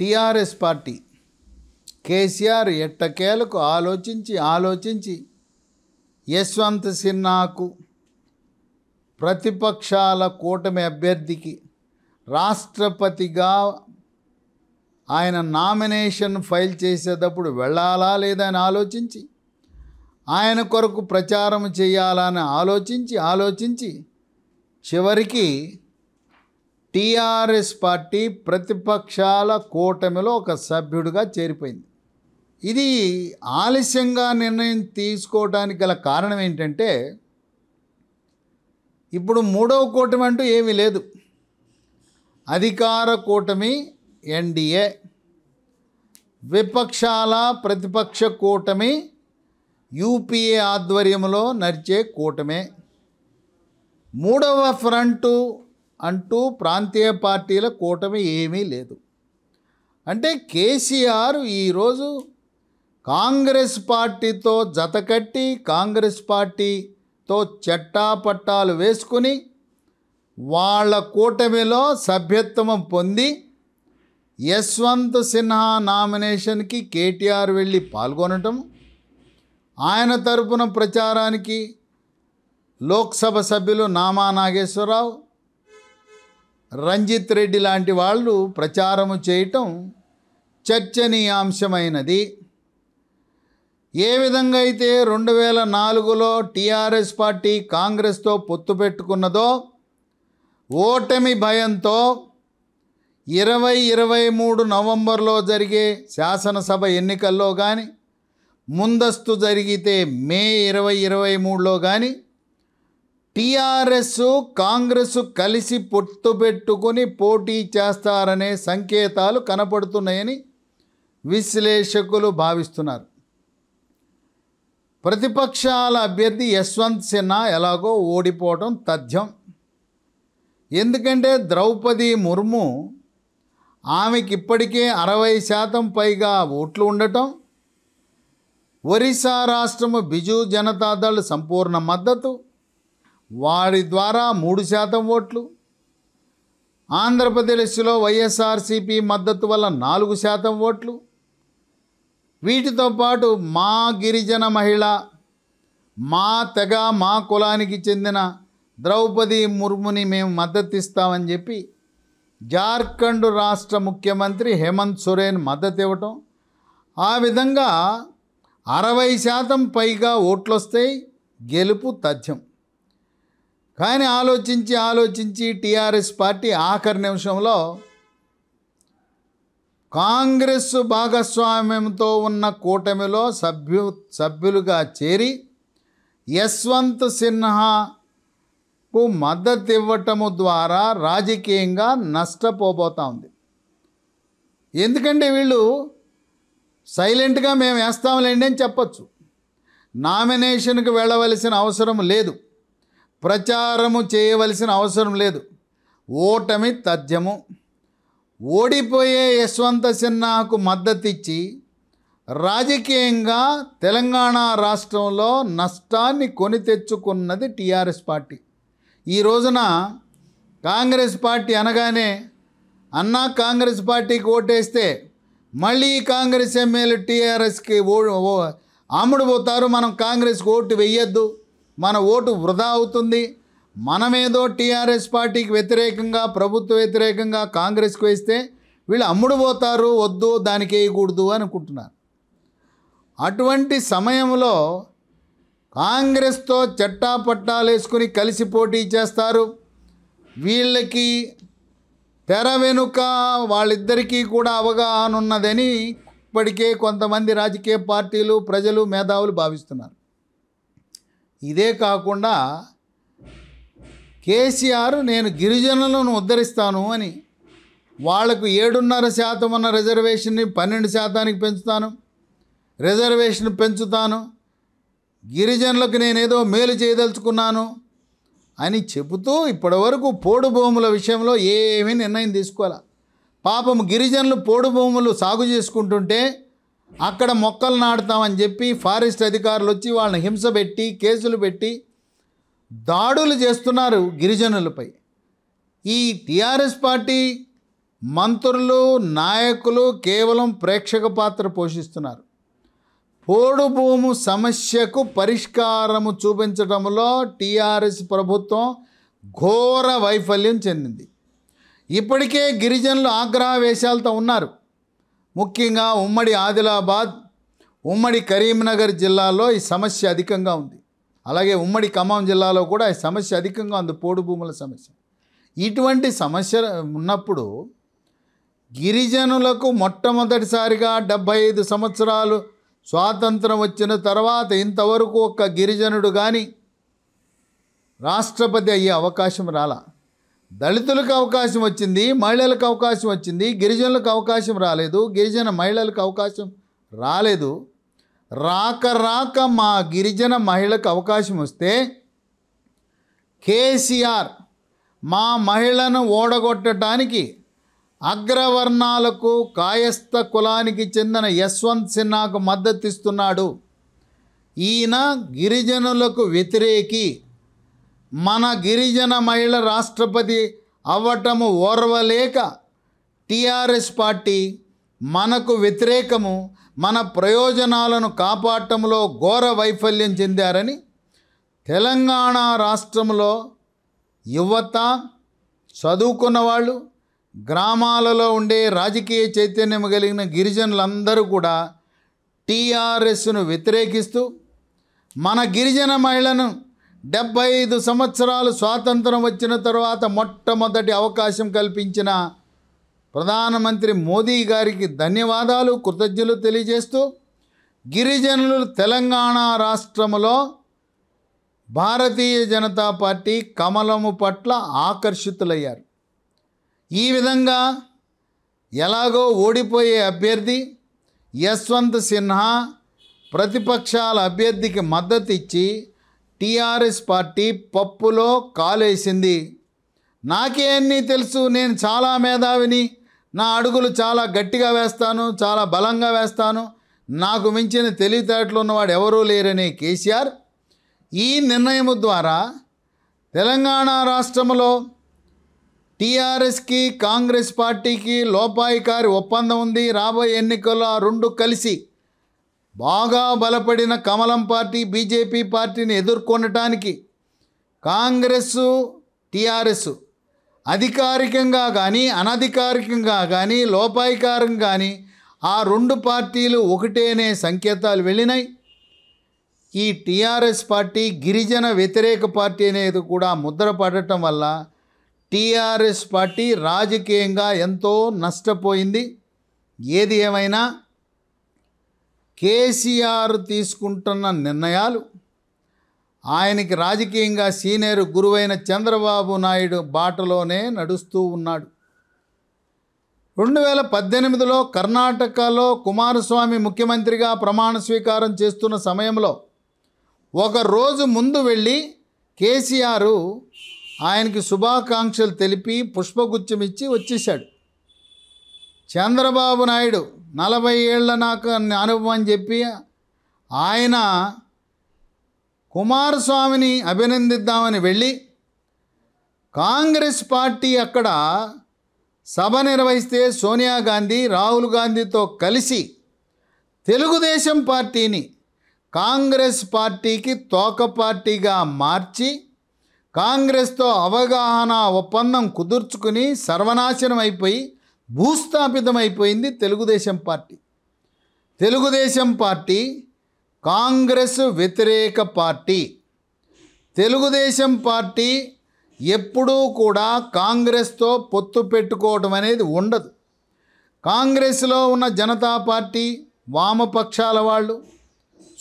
TRS party KCR ఎట్టకేలకు ఆలోచించి ఆలోచించి యశ్వంత్ సిన్హాకు ప్రతిపక్షాల కూటమి అభ్యర్థికి రాష్ట్రపతిగా ఆయన నామినేషన్ ఫైల్ చేసేటప్పుడు వెళ్ళాలా లేదని ఆలోచించి ఆయన కొరకు ప్రచారం చేయాలని ఆలోచించి ఆలోచించి చివరికి టీఆర్ఎస్ పార్టీ ప్రతిపక్షాల కూటమిలో ఒక సభ్యుడిగా చేరిపోయింది ఇది ఆలస్యంగా నిర్ణయం తీసుకోవడానికి గల కారణం ఏంటంటే ఇప్పుడు మూడవ కూటమి అంటూ ఏమీ లేదు అధికార కూటమి ఎన్డీఏ విపక్షాల ప్రతిపక్ష కూటమి యూపీఏ ఆధ్వర్యంలో నడిచే కూటమే మూడవ ఫ్రంటు అంటూ ప్రాంతీయ పార్టీల కూటమి ఏమీ లేదు అంటే కేసీఆర్ ఈరోజు కాంగ్రెస్ పార్టీతో జతకట్టి కాంగ్రెస్ పార్టీతో చట్టాపట్టాలు వేసుకుని వాళ్ళ కూటమిలో సభ్యత్వం పొంది యశ్వంత్ సిన్హా నామినేషన్కి కేటీఆర్ వెళ్ళి పాల్గొనటం ఆయన తరపున ప్రచారానికి లోక్సభ సభ్యులు నామా నాగేశ్వరరావు రంజిత్ రెడ్డి లాంటి వాళ్ళు ప్రచారము చేయటం చర్చనీయాంశమైనది ఏ విధంగా అయితే రెండు వేల నాలుగులో టీఆర్ఎస్ పార్టీ కాంగ్రెస్తో పొత్తు పెట్టుకున్నదో ఓటమి భయంతో ఇరవై ఇరవై మూడు నవంబర్లో జరిగే శాసనసభ ఎన్నికల్లో కానీ ముందస్తు జరిగితే మే ఇరవై ఇరవై మూడులో కానీ టీఆర్ఎస్ కాంగ్రెస్ కలిసి పొత్తు పెట్టుకొని పోటీ చేస్తారనే సంకేతాలు కనపడుతున్నాయని విశ్లేషకులు భావిస్తున్నారు ప్రతిపక్షాల అభ్యర్థి యశ్వంత్ సిన్హా ఎలాగో ఓడిపోవడం తథ్యం ఎందుకంటే ద్రౌపది ముర్ము ఆమెకి ఇప్పటికే అరవై శాతం పైగా ఓట్లు ఉండటం ఒరిస్సా రాష్ట్రము బిజు జనతాదళ్ సంపూర్ణ మద్దతు వారి ద్వారా మూడు శాతం ఓట్లు ఆంధ్రప్రదేశ్లో వైఎస్ఆర్సీపీ మద్దతు వల్ల నాలుగు శాతం ఓట్లు వీటితో పాటు మా గిరిజన మహిళ మా తెగ మా కులానికి చెందిన ద్రౌపది ముర్ముని మేము మద్దతిస్తామని చెప్పి జార్ఖండ్ రాష్ట్ర ముఖ్యమంత్రి హేమంత్ సురేన్ మద్దతు ఇవ్వటం ఆ విధంగా అరవై శాతం పైగా ఓట్లు వస్తాయి గెలుపు తథ్యం కానీ ఆలోచించి ఆలోచించి టీఆర్ఎస్ పార్టీ ఆఖరి నిమిషంలో కాంగ్రెస్ భాగస్వామ్యంతో ఉన్న కూటమిలో సభ్యు సభ్యులుగా చేరి యశ్వంత్ సిన్హాకు మద్దతు ఇవ్వటము ద్వారా రాజకీయంగా నష్టపోబోతా ఉంది ఎందుకంటే వీళ్ళు సైలెంట్గా మేము వేస్తాంలేండి అని చెప్పచ్చు నామినేషన్కి వెళ్ళవలసిన అవసరం లేదు ప్రచారము చేయవలసిన అవసరం లేదు ఓటమి తథ్యము ఓడిపోయే యశ్వంత సిన్హాకు మద్దతిచ్చి రాజకీయంగా తెలంగాణ రాష్ట్రంలో నష్టాన్ని కొని తెచ్చుకున్నది టీఆర్ఎస్ పార్టీ ఈ రోజున కాంగ్రెస్ పార్టీ అనగానే అన్నా కాంగ్రెస్ పార్టీకి ఓటేస్తే మళ్ళీ కాంగ్రెస్ ఎమ్మెల్యే టీఆర్ఎస్కి ఓ ఆముడు పోతారు మనం కాంగ్రెస్కి ఓటు వెయ్యొద్దు మన ఓటు వృధా అవుతుంది మనమేదో టీఆర్ఎస్ పార్టీకి వ్యతిరేకంగా ప్రభుత్వ వ్యతిరేకంగా కాంగ్రెస్కి వేస్తే వీళ్ళు అమ్ముడు పోతారు వద్దు దానికి వేయకూడదు అనుకుంటున్నారు అటువంటి సమయంలో కాంగ్రెస్తో చట్టా వేసుకుని కలిసి పోటీ చేస్తారు వీళ్ళకి తెర వెనుక వాళ్ళిద్దరికీ కూడా అవగాహన ఉన్నదని ఇప్పటికే కొంతమంది రాజకీయ పార్టీలు ప్రజలు మేధావులు భావిస్తున్నారు ఇదే కాకుండా కేసీఆర్ నేను గిరిజనులను ఉద్ధరిస్తాను అని వాళ్లకు ఏడున్నర శాతం ఉన్న రిజర్వేషన్ని పన్నెండు శాతానికి పెంచుతాను రిజర్వేషన్ పెంచుతాను గిరిజనులకు నేనేదో మేలు చేయదలుచుకున్నాను అని చెబుతూ ఇప్పటివరకు పోడు భూముల విషయంలో ఏమీ నిర్ణయం తీసుకోవాలి పాపం గిరిజనులు పోడు భూములు సాగు చేసుకుంటుంటే అక్కడ మొక్కలు నాటుతామని చెప్పి ఫారెస్ట్ అధికారులు వచ్చి వాళ్ళని హింస పెట్టి కేసులు పెట్టి దాడులు చేస్తున్నారు గిరిజనులపై ఈ టీఆర్ఎస్ పార్టీ మంత్రులు నాయకులు కేవలం ప్రేక్షక పాత్ర పోషిస్తున్నారు పోడు భూము సమస్యకు పరిష్కారము చూపించడంలో టీఆర్ఎస్ ప్రభుత్వం ఘోర వైఫల్యం చెందింది ఇప్పటికే గిరిజనులు ఆగ్రహ వేషాలతో ఉన్నారు ముఖ్యంగా ఉమ్మడి ఆదిలాబాద్ ఉమ్మడి కరీంనగర్ జిల్లాలో ఈ సమస్య అధికంగా ఉంది అలాగే ఉమ్మడి ఖమ్మం జిల్లాలో కూడా ఈ సమస్య అధికంగా ఉంది పోడు భూముల సమస్య ఇటువంటి సమస్య ఉన్నప్పుడు గిరిజనులకు మొట్టమొదటిసారిగా డెబ్భై ఐదు సంవత్సరాలు స్వాతంత్రం వచ్చిన తర్వాత ఇంతవరకు ఒక్క గిరిజనుడు కానీ రాష్ట్రపతి అయ్యే అవకాశం రాలా దళితులకు అవకాశం వచ్చింది మహిళలకు అవకాశం వచ్చింది గిరిజనులకు అవకాశం రాలేదు గిరిజన మహిళలకు అవకాశం రాలేదు రాక రాక మా గిరిజన మహిళకు అవకాశం వస్తే కేసీఆర్ మా మహిళను ఓడగొట్టడానికి అగ్రవర్ణాలకు కాయస్థ కులానికి చెందిన యశ్వంత్ సిన్హాకు మద్దతు ఇస్తున్నాడు ఈయన గిరిజనులకు వ్యతిరేకి మన గిరిజన మహిళ రాష్ట్రపతి అవ్వటము ఓర్వలేక టీఆర్ఎస్ పార్టీ మనకు వ్యతిరేకము మన ప్రయోజనాలను కాపాడటంలో ఘోర వైఫల్యం చెందారని తెలంగాణ రాష్ట్రంలో యువత చదువుకున్న వాళ్ళు గ్రామాలలో ఉండే రాజకీయ చైతన్యం కలిగిన గిరిజనులందరూ కూడా టీఆర్ఎస్ను వ్యతిరేకిస్తూ మన గిరిజన మహిళను డెబ్బై ఐదు సంవత్సరాలు స్వాతంత్రం వచ్చిన తర్వాత మొట్టమొదటి అవకాశం కల్పించిన ప్రధానమంత్రి మోదీ గారికి ధన్యవాదాలు కృతజ్ఞులు తెలియజేస్తూ గిరిజనులు తెలంగాణ రాష్ట్రములో భారతీయ జనతా పార్టీ కమలము పట్ల ఆకర్షితులయ్యారు ఈ విధంగా ఎలాగో ఓడిపోయే అభ్యర్థి యశ్వంత్ సిన్హా ప్రతిపక్షాల అభ్యర్థికి మద్దతు ఇచ్చి టీఆర్ఎస్ పార్టీ పప్పులో కాలేసింది నాకేమీ తెలుసు నేను చాలా మేధావిని నా అడుగులు చాలా గట్టిగా వేస్తాను చాలా బలంగా వేస్తాను నాకు మించిన తెలివితేటలు ఉన్నవాడు ఎవరూ లేరని కేసీఆర్ ఈ నిర్ణయం ద్వారా తెలంగాణ రాష్ట్రంలో టీఆర్ఎస్కి కాంగ్రెస్ పార్టీకి లోపాయికారి ఒప్పందం ఉంది రాబోయే ఎన్నికల్లో ఆ రెండు కలిసి బాగా బలపడిన కమలం పార్టీ బీజేపీ పార్టీని ఎదుర్కొనటానికి కాంగ్రెస్ టీఆర్ఎస్ అధికారికంగా కానీ అనధికారికంగా కానీ లోపాయికారం కానీ ఆ రెండు పార్టీలు ఒకటేనే సంకేతాలు వెళ్ళినాయి ఈ టీఆర్ఎస్ పార్టీ గిరిజన వ్యతిరేక పార్టీ అనేది కూడా ముద్ర పడటం వల్ల టీఆర్ఎస్ పార్టీ రాజకీయంగా ఎంతో నష్టపోయింది ఏది ఏమైనా కేసీఆర్ తీసుకుంటున్న నిర్ణయాలు ఆయనకి రాజకీయంగా సీనియర్ గురువైన చంద్రబాబు నాయుడు బాటలోనే నడుస్తూ ఉన్నాడు రెండు వేల పద్దెనిమిదిలో కర్ణాటకలో కుమారస్వామి ముఖ్యమంత్రిగా ప్రమాణ స్వీకారం చేస్తున్న సమయంలో ఒకరోజు ముందు వెళ్ళి కేసీఆర్ ఆయనకి శుభాకాంక్షలు తెలిపి పుష్పగుచ్చమిచ్చి వచ్చేశాడు చంద్రబాబు నాయుడు నలభై ఏళ్ళ నాకు అనుభవం అని చెప్పి ఆయన కుమారస్వామిని అభినందిద్దామని వెళ్ళి కాంగ్రెస్ పార్టీ అక్కడ సభ నిర్వహిస్తే సోనియా గాంధీ రాహుల్ గాంధీతో కలిసి తెలుగుదేశం పార్టీని కాంగ్రెస్ పార్టీకి తోక పార్టీగా మార్చి కాంగ్రెస్తో అవగాహన ఒప్పందం కుదుర్చుకుని సర్వనాశనం అయిపోయి భూస్థాపితమైపోయింది తెలుగుదేశం పార్టీ తెలుగుదేశం పార్టీ కాంగ్రెస్ వ్యతిరేక పార్టీ తెలుగుదేశం పార్టీ ఎప్పుడూ కూడా కాంగ్రెస్తో పొత్తు పెట్టుకోవడం అనేది ఉండదు కాంగ్రెస్లో ఉన్న జనతా పార్టీ వామపక్షాల వాళ్ళు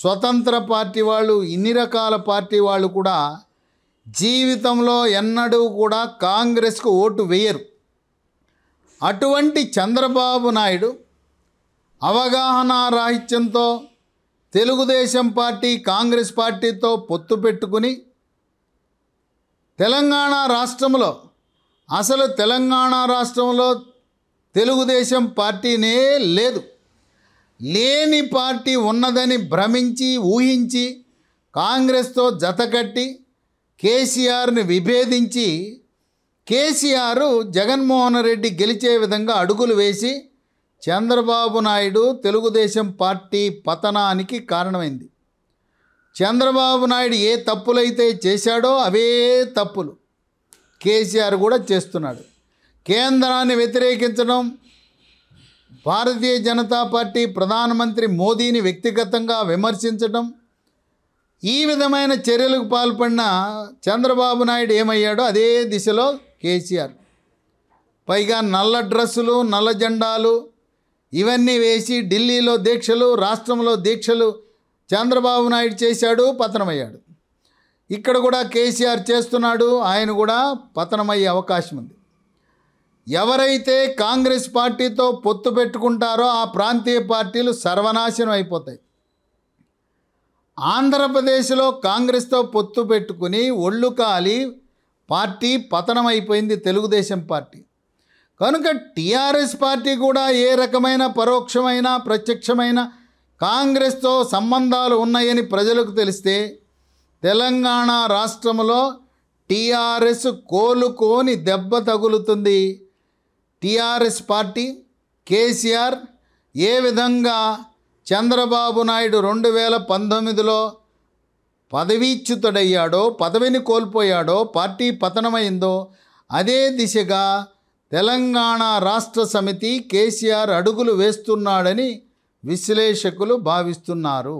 స్వతంత్ర పార్టీ వాళ్ళు ఇన్ని రకాల పార్టీ వాళ్ళు కూడా జీవితంలో ఎన్నడూ కూడా కాంగ్రెస్కు ఓటు వేయరు అటువంటి చంద్రబాబు నాయుడు అవగాహన రాహిత్యంతో తెలుగుదేశం పార్టీ కాంగ్రెస్ పార్టీతో పొత్తు పెట్టుకుని తెలంగాణ రాష్ట్రంలో అసలు తెలంగాణ రాష్ట్రంలో తెలుగుదేశం పార్టీనే లేదు లేని పార్టీ ఉన్నదని భ్రమించి ఊహించి కాంగ్రెస్తో జతకట్టి కేసీఆర్ని విభేదించి కేసీఆర్ జగన్మోహన్ రెడ్డి గెలిచే విధంగా అడుగులు వేసి చంద్రబాబు నాయుడు తెలుగుదేశం పార్టీ పతనానికి కారణమైంది చంద్రబాబు నాయుడు ఏ తప్పులైతే చేశాడో అవే తప్పులు కేసీఆర్ కూడా చేస్తున్నాడు కేంద్రాన్ని వ్యతిరేకించడం భారతీయ జనతా పార్టీ ప్రధానమంత్రి మోదీని వ్యక్తిగతంగా విమర్శించడం ఈ విధమైన చర్యలకు పాల్పడిన చంద్రబాబు నాయుడు ఏమయ్యాడో అదే దిశలో కేసీఆర్ పైగా నల్ల డ్రస్సులు నల్ల జెండాలు ఇవన్నీ వేసి ఢిల్లీలో దీక్షలు రాష్ట్రంలో దీక్షలు చంద్రబాబు నాయుడు చేశాడు పతనమయ్యాడు ఇక్కడ కూడా కేసీఆర్ చేస్తున్నాడు ఆయన కూడా పతనమయ్యే అవకాశం ఉంది ఎవరైతే కాంగ్రెస్ పార్టీతో పొత్తు పెట్టుకుంటారో ఆ ప్రాంతీయ పార్టీలు సర్వనాశనం అయిపోతాయి ఆంధ్రప్రదేశ్లో కాంగ్రెస్తో పొత్తు పెట్టుకుని ఒళ్ళు కాలి పార్టీ పతనమైపోయింది తెలుగుదేశం పార్టీ కనుక టీఆర్ఎస్ పార్టీ కూడా ఏ రకమైన పరోక్షమైన ప్రత్యక్షమైన కాంగ్రెస్తో సంబంధాలు ఉన్నాయని ప్రజలకు తెలిస్తే తెలంగాణ రాష్ట్రంలో టీఆర్ఎస్ కోలుకోని దెబ్బ తగులుతుంది టీఆర్ఎస్ పార్టీ కేసీఆర్ ఏ విధంగా చంద్రబాబు నాయుడు రెండు వేల పంతొమ్మిదిలో పదవీచ్యుతుడయ్యాడో పదవిని కోల్పోయాడో పార్టీ పతనమైందో అదే దిశగా తెలంగాణ రాష్ట్ర సమితి కేసీఆర్ అడుగులు వేస్తున్నాడని విశ్లేషకులు భావిస్తున్నారు